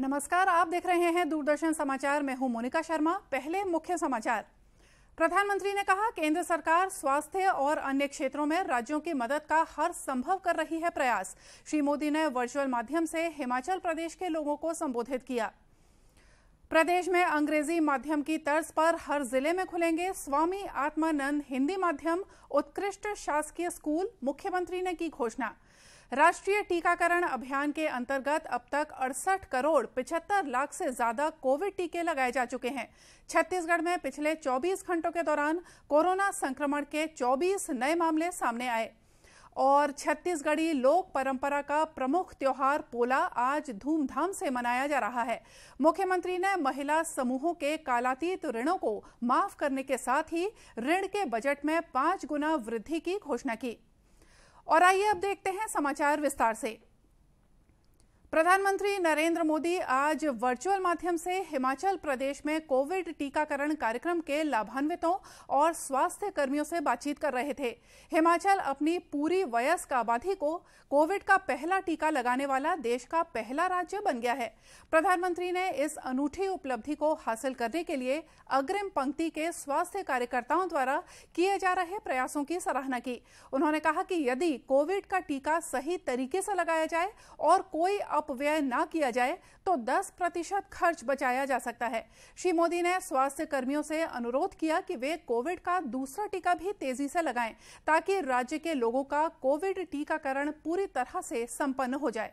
नमस्कार आप देख रहे हैं दूरदर्शन समाचार मैं हूं मोनिका शर्मा पहले मुख्य समाचार प्रधानमंत्री ने कहा केंद्र सरकार स्वास्थ्य और अन्य क्षेत्रों में राज्यों की मदद का हर संभव कर रही है प्रयास श्री मोदी ने वर्चुअल माध्यम से हिमाचल प्रदेश के लोगों को संबोधित किया प्रदेश में अंग्रेजी माध्यम की तर्ज पर हर जिले में खुलेंगे स्वामी आत्मानंद हिंदी माध्यम उत्कृष्ट शासकीय स्कूल मुख्यमंत्री ने की घोषणा राष्ट्रीय टीकाकरण अभियान के अंतर्गत अब तक अड़सठ करोड़ पिछहत्तर लाख से ज्यादा कोविड टीके लगाए जा चुके हैं छत्तीसगढ़ में पिछले 24 घंटों के दौरान कोरोना संक्रमण के 24 नए मामले सामने आए और छत्तीसगढ़ी लोक परंपरा का प्रमुख त्यौहार पोला आज धूमधाम से मनाया जा रहा है मुख्यमंत्री ने महिला समूहों के कालातीत ऋणों को माफ करने के साथ ही ऋण के बजट में पांच गुना वृद्धि की घोषणा की और आइए अब देखते हैं समाचार विस्तार से प्रधानमंत्री नरेंद्र मोदी आज वर्चुअल माध्यम से हिमाचल प्रदेश में कोविड टीकाकरण कार्यक्रम के लाभान्वितों और स्वास्थ्य कर्मियों से बातचीत कर रहे थे हिमाचल अपनी पूरी वयस्क आबादी को कोविड का पहला टीका लगाने वाला देश का पहला राज्य बन गया है प्रधानमंत्री ने इस अनूठी उपलब्धि को हासिल करने के लिए अग्रिम पंक्ति के स्वास्थ्य कार्यकर्ताओं द्वारा किए जा रहे प्रयासों की सराहना की उन्होंने कहा कि यदि कोविड का टीका सही तरीके से लगाया जाए और कोई अपव्यय न किया जाए तो 10 प्रतिशत खर्च बचाया जा सकता है श्री मोदी ने स्वास्थ्य कर्मियों से अनुरोध किया कि वे कोविड का दूसरा टीका भी तेजी से लगाएं ताकि राज्य के लोगों का कोविड टीकाकरण पूरी तरह से संपन्न हो जाए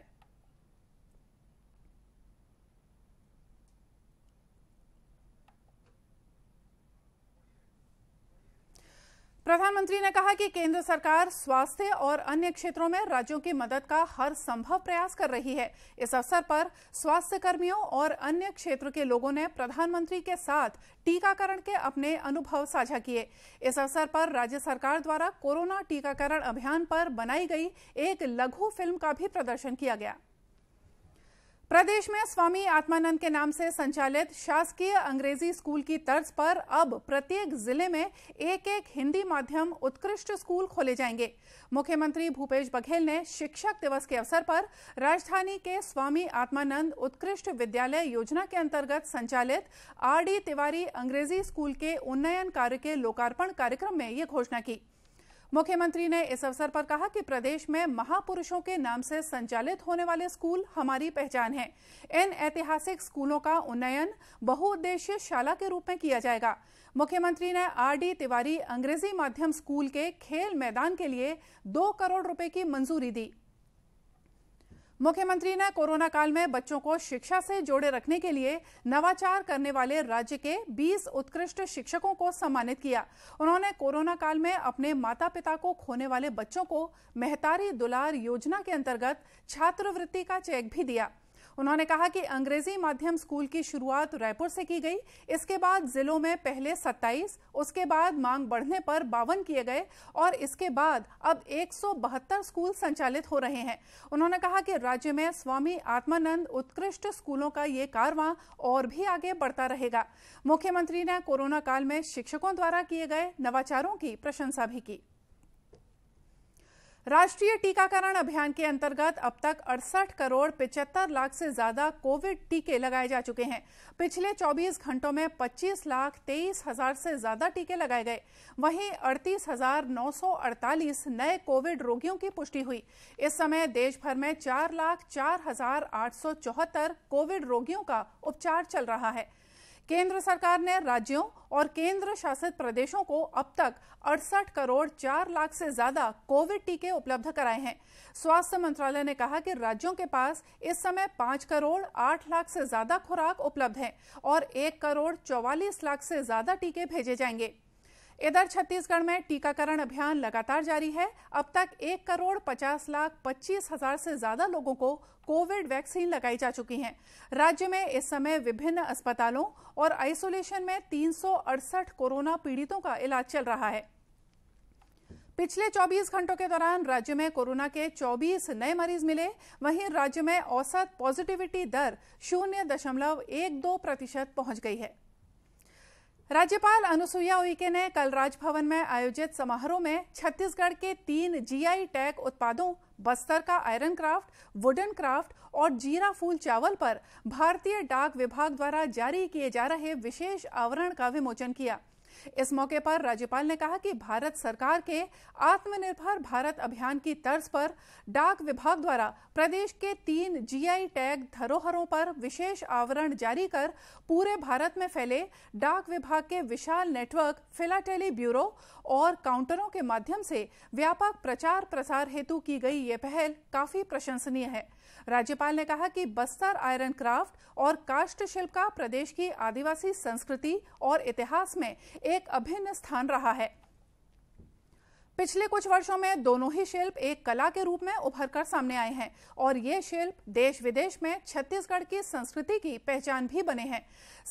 प्रधानमंत्री ने कहा कि केंद्र सरकार स्वास्थ्य और अन्य क्षेत्रों में राज्यों की मदद का हर संभव प्रयास कर रही है इस अवसर पर स्वास्थ्य कर्मियों और अन्य क्षेत्र के लोगों ने प्रधानमंत्री के साथ टीकाकरण के अपने अनुभव साझा किए इस अवसर पर राज्य सरकार द्वारा कोरोना टीकाकरण अभियान पर बनाई गई एक लघु फिल्म का भी प्रदर्शन किया गया प्रदेश में स्वामी आत्मानंद के नाम से संचालित शासकीय अंग्रेजी स्कूल की तर्ज पर अब प्रत्येक जिले में एक एक हिंदी माध्यम उत्कृष्ट स्कूल खोले जाएंगे मुख्यमंत्री भूपेश बघेल ने शिक्षक दिवस के अवसर पर राजधानी के स्वामी आत्मानंद उत्कृष्ट विद्यालय योजना के अंतर्गत संचालित आर डी तिवारी अंग्रेजी स्कूल के उन्नयन कार्य के लोकार्पण कार्यक्रम में ये घोषणा की मुख्यमंत्री ने इस अवसर पर कहा कि प्रदेश में महापुरुषों के नाम से संचालित होने वाले स्कूल हमारी पहचान है इन ऐतिहासिक स्कूलों का उन्नयन बहुउद्देशीय शाला के रूप में किया जाएगा मुख्यमंत्री ने आर डी तिवारी अंग्रेजी माध्यम स्कूल के खेल मैदान के लिए दो करोड़ रुपए की मंजूरी दी मुख्यमंत्री ने कोरोना काल में बच्चों को शिक्षा से जोड़े रखने के लिए नवाचार करने वाले राज्य के 20 उत्कृष्ट शिक्षकों को सम्मानित किया उन्होंने कोरोना काल में अपने माता पिता को खोने वाले बच्चों को मेहतारी दुलार योजना के अंतर्गत छात्रवृत्ति का चेक भी दिया उन्होंने कहा कि अंग्रेजी माध्यम स्कूल की शुरुआत रायपुर से की गई इसके बाद जिलों में पहले 27, उसके बाद मांग बढ़ने पर बावन किए गए और इसके बाद अब एक स्कूल संचालित हो रहे हैं उन्होंने कहा कि राज्य में स्वामी आत्मानंद उत्कृष्ट स्कूलों का ये कारवा और भी आगे बढ़ता रहेगा मुख्यमंत्री ने कोरोना काल में शिक्षकों द्वारा किए गए नवाचारों की प्रशंसा भी की राष्ट्रीय टीकाकरण अभियान के अंतर्गत अब तक अड़सठ करोड़ पिचहत्तर लाख से ज्यादा कोविड टीके लगाए जा चुके हैं पिछले 24 घंटों में 25 लाख तेईस हजार से ज्यादा टीके लगाए गए वहीं अड़तीस हजार नौ सौ अड़तालीस नए कोविड रोगियों की पुष्टि हुई इस समय देश भर में चार लाख चार हजार आठ सौ चौहत्तर कोविड रोगियों का उपचार चल रहा है केंद्र सरकार ने राज्यों और केंद्र शासित प्रदेशों को अब तक अड़सठ करोड़ चार लाख से ज्यादा कोविड टीके उपलब्ध कराए हैं स्वास्थ्य मंत्रालय ने कहा कि राज्यों के पास इस समय 5 करोड़ आठ लाख से ज्यादा खुराक उपलब्ध है और एक करोड़ चौवालीस लाख से ज्यादा टीके भेजे जाएंगे इधर छत्तीसगढ़ में टीकाकरण अभियान लगातार जारी है अब तक एक करोड़ पचास लाख पच्चीस हजार से ज्यादा लोगों को कोविड वैक्सीन लगाई जा चुकी है राज्य में इस समय विभिन्न अस्पतालों और आइसोलेशन में तीन कोरोना पीड़ितों का इलाज चल रहा है पिछले 24 घंटों के दौरान राज्य में कोरोना के 24 नए मरीज मिले वहीं राज्य में औसत पॉजिटिविटी दर शून्य दशमलव एक दो प्रतिशत पहुंच गई है राज्यपाल अनुसुईया उइके ने कल राजभवन में आयोजित समारोह में छत्तीसगढ़ के तीन जीआई टैग उत्पादों बस्तर का आयरन क्राफ्ट वुडन क्राफ्ट और जीरा फूल चावल पर भारतीय डाक विभाग द्वारा जारी किए जा रहे विशेष आवरण का विमोचन किया इस मौके पर राज्यपाल ने कहा कि भारत सरकार के आत्मनिर्भर भारत अभियान की तर्ज पर डाक विभाग द्वारा प्रदेश के तीन जीआई टैग धरोहरों पर विशेष आवरण जारी कर पूरे भारत में फैले डाक विभाग के विशाल नेटवर्क फिलाटेली ब्यूरो और काउंटरों के माध्यम से व्यापक प्रचार प्रसार हेतु की गई ये पहल काफी प्रशंसनीय है राज्यपाल ने कहा कि बस्तर आयरन क्राफ्ट और काष्ठ शिल्प का प्रदेश की आदिवासी संस्कृति और इतिहास में एक अभिन्न स्थान रहा है पिछले कुछ वर्षों में दोनों ही शिल्प एक कला के रूप में उभर कर सामने आए हैं और ये शिल्प देश विदेश में छत्तीसगढ़ की संस्कृति की पहचान भी बने हैं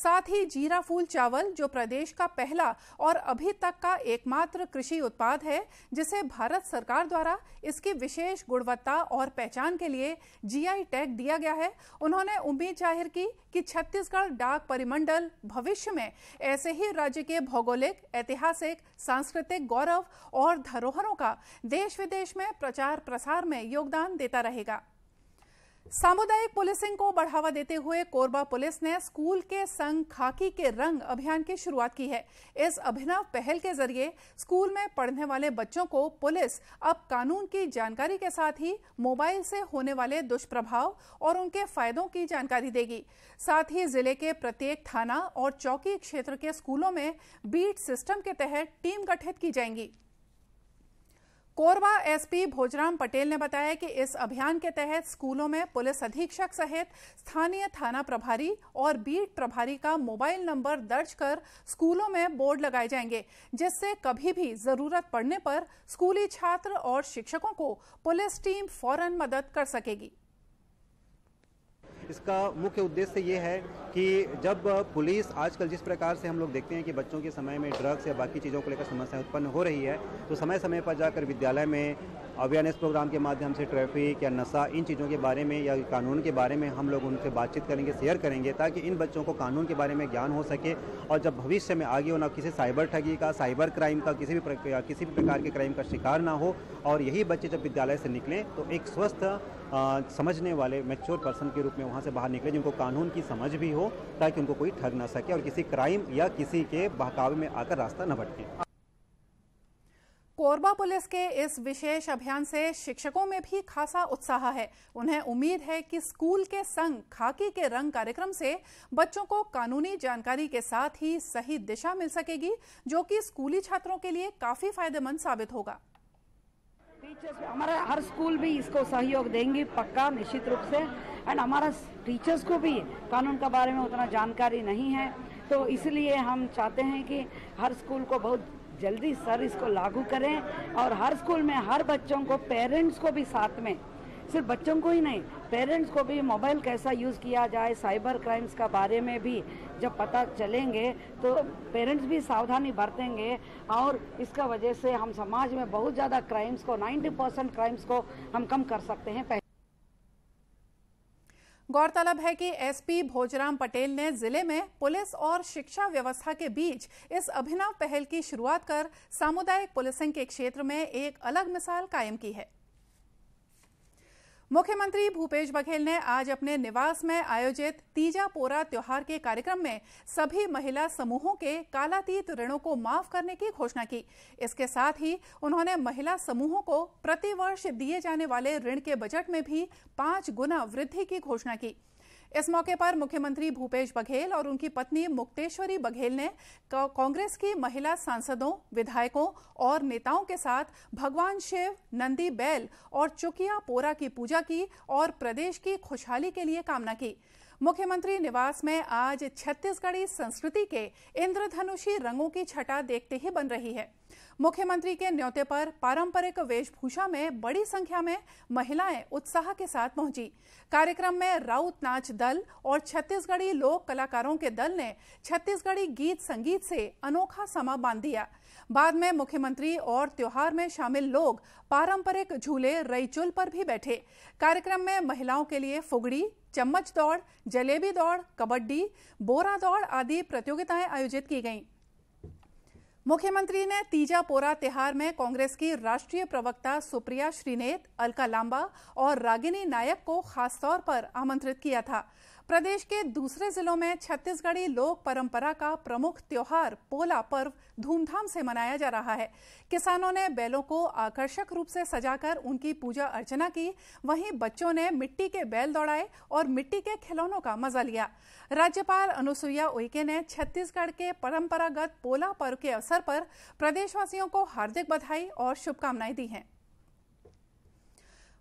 साथ ही जीरा फूल चावल जो प्रदेश का पहला और अभी तक का एकमात्र कृषि उत्पाद है जिसे भारत सरकार द्वारा इसकी विशेष गुणवत्ता और पहचान के लिए जीआई टैग दिया गया है उन्होंने उम्मीद जाहिर की कि छत्तीसगढ़ डाक परिमंडल भविष्य में ऐसे ही राज्य के भौगोलिक ऐतिहासिक सांस्कृतिक गौरव और धरोहरों का देश विदेश में प्रचार प्रसार में योगदान देता रहेगा सामुदायिक पुलिसिंग को बढ़ावा देते हुए कोरबा पुलिस ने स्कूल के संग खाकी के रंग अभियान की शुरुआत की है इस अभिनव पहल के जरिए स्कूल में पढ़ने वाले बच्चों को पुलिस अब कानून की जानकारी के साथ ही मोबाइल से होने वाले दुष्प्रभाव और उनके फायदों की जानकारी देगी साथ ही जिले के प्रत्येक थाना और चौकी क्षेत्र के स्कूलों में बीट सिस्टम के तहत टीम गठित की जाएंगी कोरबा एसपी भोजराम पटेल ने बताया कि इस अभियान के तहत स्कूलों में पुलिस अधीक्षक सहित स्थानीय थाना प्रभारी और बीट प्रभारी का मोबाइल नंबर दर्ज कर स्कूलों में बोर्ड लगाए जाएंगे जिससे कभी भी जरूरत पड़ने पर स्कूली छात्र और शिक्षकों को पुलिस टीम फौरन मदद कर सकेगी इसका मुख्य उद्देश्य ये है कि जब पुलिस आजकल जिस प्रकार से हम लोग देखते हैं कि बच्चों के समय में ड्रग्स या बाकी चीज़ों को लेकर समस्याएं उत्पन्न हो रही है तो समय समय पर जाकर विद्यालय में अवेयरनेस प्रोग्राम के माध्यम से ट्रैफिक या नशा इन चीज़ों के बारे में या कानून के बारे में हम लोग उनसे बातचीत करेंगे शेयर करेंगे ताकि इन बच्चों को कानून के बारे में ज्ञान हो सके और जब भविष्य में आगे होना किसी साइबर ठगी का साइबर क्राइम का किसी भी प्रकार किसी भी प्रकार के क्राइम का शिकार ना हो और यही बच्चे जब विद्यालय से निकलें तो एक स्वस्थ आ, समझने वाले मेच्योर पर्सन के रूप में वहाँ से बाहर निकले जिनको कानून की समझ भी हो ताकि उनको कोई ठग ना सके और किसी क्राइम या किसी के बहकावे में आकर रास्ता न भटके कोरबा पुलिस के इस विशेष अभियान से शिक्षकों में भी खासा उत्साह है उन्हें उम्मीद है कि स्कूल के संग खाकी के रंग कार्यक्रम से बच्चों को कानूनी जानकारी के साथ ही सही दिशा मिल सकेगी जो कि स्कूली छात्रों के लिए काफी फायदेमंद साबित होगा टीचर्स हमारा हर स्कूल भी इसको सहयोग देंगे पक्का निश्चित रूप से एंड हमारा टीचर्स को भी कानून के बारे में उतना जानकारी नहीं है तो इसलिए हम चाहते हैं कि हर स्कूल को बहुत जल्दी सर इसको लागू करें और हर स्कूल में हर बच्चों को पेरेंट्स को भी साथ में सिर्फ बच्चों को ही नहीं पेरेंट्स को भी मोबाइल कैसा यूज़ किया जाए साइबर क्राइम्स का बारे में भी जब पता चलेंगे तो पेरेंट्स भी सावधानी बरतेंगे और इसका वजह से हम समाज में बहुत ज़्यादा क्राइम्स को 90 परसेंट क्राइम्स को हम कम कर सकते हैं गौरतलब है कि एसपी भोजराम पटेल ने जिले में पुलिस और शिक्षा व्यवस्था के बीच इस अभिनव पहल की शुरुआत कर सामुदायिक पुलिसिंग के क्षेत्र में एक अलग मिसाल कायम की है मुख्यमंत्री भूपेश बघेल ने आज अपने निवास में आयोजित तीजा पोरा त्योहार के कार्यक्रम में सभी महिला समूहों के कालातीत ऋणों को माफ करने की घोषणा की इसके साथ ही उन्होंने महिला समूहों को प्रतिवर्ष दिए जाने वाले ऋण के बजट में भी पांच गुना वृद्धि की घोषणा की इस मौके पर मुख्यमंत्री भूपेश बघेल और उनकी पत्नी मुक्तेश्वरी बघेल ने कांग्रेस की महिला सांसदों विधायकों और नेताओं के साथ भगवान शिव नंदी बैल और चुकिया पोरा की पूजा की और प्रदेश की खुशहाली के लिए कामना की मुख्यमंत्री निवास में आज छत्तीसगढ़ी संस्कृति के इंद्रधनुषी रंगों की छटा देखते ही बन रही है मुख्यमंत्री के न्योते पर पारंपरिक वेशभूषा में बड़ी संख्या में महिलाएं उत्साह के साथ पहुंची कार्यक्रम में राउत नाच दल और छत्तीसगढ़ी लोक कलाकारों के दल ने छत्तीसगढ़ी गीत संगीत से अनोखा समा बांध दिया बाद में मुख्यमंत्री और त्योहार में शामिल लोग पारंपरिक झूले रईचुल पर भी बैठे कार्यक्रम में महिलाओं के लिए फुगड़ी चम्मच दौड़ जलेबी दौड़ कबड्डी बोरा दौड़ आदि प्रतियोगिताएं आयोजित की गईं मुख्यमंत्री ने तीजा पोरा तिहार में कांग्रेस की राष्ट्रीय प्रवक्ता सुप्रिया श्रीनेत अलका लांबा और रागिनी नायक को खासतौर पर आमंत्रित किया था प्रदेश के दूसरे जिलों में छत्तीसगढ़ी लोक परंपरा का प्रमुख त्योहार पोला पर्व धूमधाम से मनाया जा रहा है किसानों ने बैलों को आकर्षक रूप से सजाकर उनकी पूजा अर्चना की वहीं बच्चों ने मिट्टी के बैल दौड़ाए और मिट्टी के खिलौनों का मजा लिया राज्यपाल अनुसुईया उइके ने छत्तीसगढ़ के परम्परागत पोला पर्व के अवसर पर प्रदेशवासियों को हार्दिक बधाई और शुभकामनाएं दी हैं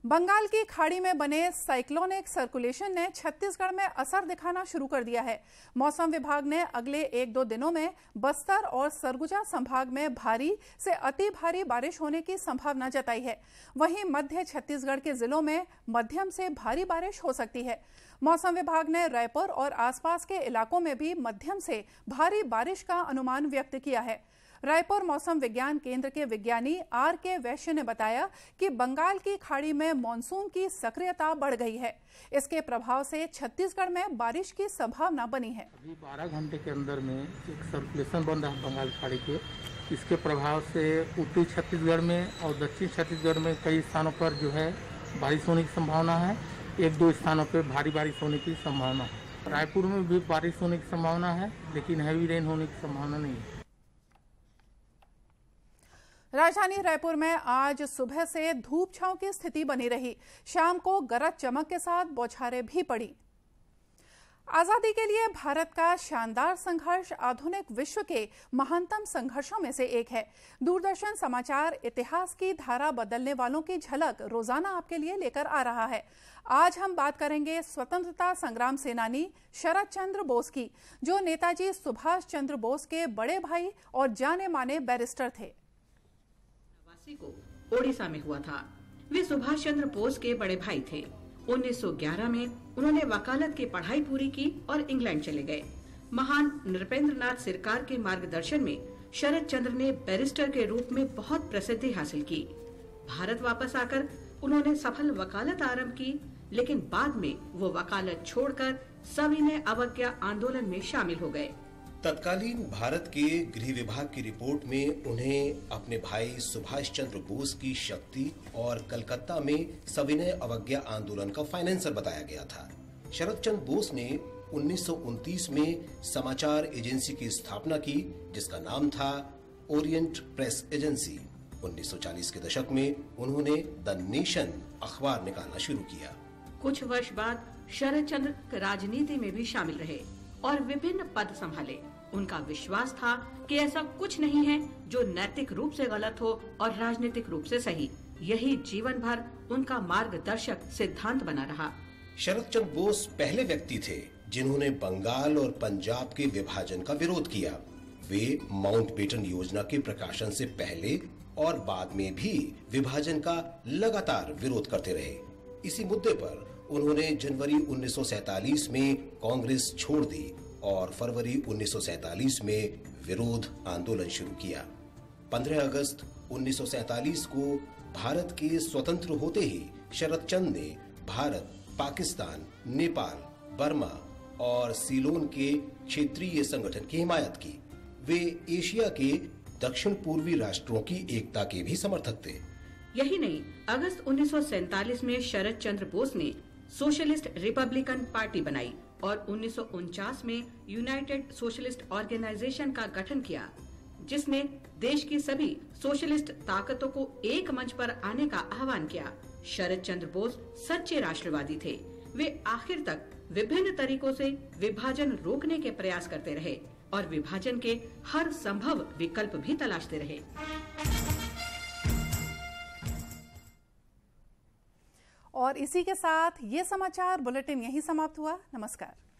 बंगाल की खाड़ी में बने साइक्लोनिक सर्कुलेशन ने छत्तीसगढ़ में असर दिखाना शुरू कर दिया है मौसम विभाग ने अगले एक दो दिनों में बस्तर और सरगुजा संभाग में भारी से अति भारी बारिश होने की संभावना जताई है वहीं मध्य छत्तीसगढ़ के जिलों में मध्यम से भारी बारिश हो सकती है मौसम विभाग ने रायपुर और आसपास के इलाकों में भी मध्यम से भारी बारिश का अनुमान व्यक्त किया है रायपुर मौसम विज्ञान केंद्र के विज्ञानी आर के वैश्य ने बताया कि बंगाल की खाड़ी में मानसून की सक्रियता बढ़ गई है इसके प्रभाव से छत्तीसगढ़ में बारिश की संभावना बनी है अभी बारह घंटे के अंदर में एक सर्कुलेशन बन रहा है बंगाल खाड़ी के इसके प्रभाव से उत्तरी छत्तीसगढ़ में और दक्षिण छत्तीसगढ़ में कई स्थानों पर जो है बारिश होने की संभावना है एक दो स्थानों पर भारी बारिश होने की संभावना है रायपुर में भी बारिश होने की संभावना है लेकिन हैवी रेन होने की संभावना नहीं है राजधानी रायपुर में आज सुबह से धूप छाव की स्थिति बनी रही शाम को गरज चमक के साथ बौछारें भी पड़ी आजादी के लिए भारत का शानदार संघर्ष आधुनिक विश्व के महानतम संघर्षों में से एक है दूरदर्शन समाचार इतिहास की धारा बदलने वालों की झलक रोजाना आपके लिए लेकर आ रहा है आज हम बात करेंगे स्वतंत्रता संग्राम सेनानी शरद चंद्र बोस की जो नेताजी सुभाष चंद्र बोस के बड़े भाई और जाने माने बैरिस्टर थे 1980 को ओडिशा में हुआ था वे सुभाष चंद्र बोस के बड़े भाई थे 1911 में उन्होंने वकालत की पढ़ाई पूरी की और इंग्लैंड चले गए महान नृपेंद्र नाथ सरकार के मार्गदर्शन में शरद चंद्र ने बैरिस्टर के रूप में बहुत प्रसिद्धि हासिल की भारत वापस आकर उन्होंने सफल वकालत आरंभ की लेकिन बाद में वो वकालत छोड़कर सविनय अवज्ञा आंदोलन में शामिल हो गए तत्कालीन भारत के गृह विभाग की रिपोर्ट में उन्हें अपने भाई सुभाष चंद्र बोस की शक्ति और कलकत्ता में सविनय अवज्ञा आंदोलन का फाइनेंसर बताया गया था शरद चंद्र बोस ने उन्नीस में समाचार एजेंसी की स्थापना की जिसका नाम था ओरिएंट प्रेस एजेंसी 1940 के दशक में उन्होंने द नेशन अखबार निकालना शुरू किया कुछ वर्ष बाद शरद चंद्र राजनीति में भी शामिल रहे और विभिन्न पद संभाले उनका विश्वास था कि ऐसा कुछ नहीं है जो नैतिक रूप से गलत हो और राजनीतिक रूप से सही यही जीवन भर उनका मार्गदर्शक सिद्धांत बना रहा शरद चंद्र बोस पहले व्यक्ति थे जिन्होंने बंगाल और पंजाब के विभाजन का विरोध किया वे माउंट बेटन योजना के प्रकाशन से पहले और बाद में भी विभाजन का लगातार विरोध करते रहे इसी मुद्दे पर उन्होंने जनवरी 1947 में कांग्रेस छोड़ दी और फरवरी 1947 में विरोध आंदोलन शुरू किया 15 अगस्त 1947 को भारत के स्वतंत्र होते ही शरद चंद ने भारत पाकिस्तान नेपाल बर्मा और सीलोन के क्षेत्रीय संगठन की हिमायत की वे एशिया के दक्षिण पूर्वी राष्ट्रों की एकता के भी समर्थक थे यही नहीं अगस्त 1947 में शरद चंद्र बोस ने सोशलिस्ट रिपब्लिकन पार्टी बनाई और उन्नीस में यूनाइटेड सोशलिस्ट ऑर्गेनाइजेशन का गठन किया जिसने देश की सभी सोशलिस्ट ताकतों को एक मंच पर आने का आह्वान किया शरद चंद्र बोस सच्चे राष्ट्रवादी थे वे आखिर तक विभिन्न तरीकों से विभाजन रोकने के प्रयास करते रहे और विभाजन के हर संभव विकल्प भी तलाशते रहे और इसी के साथ ये समाचार बुलेटिन यही समाप्त हुआ नमस्कार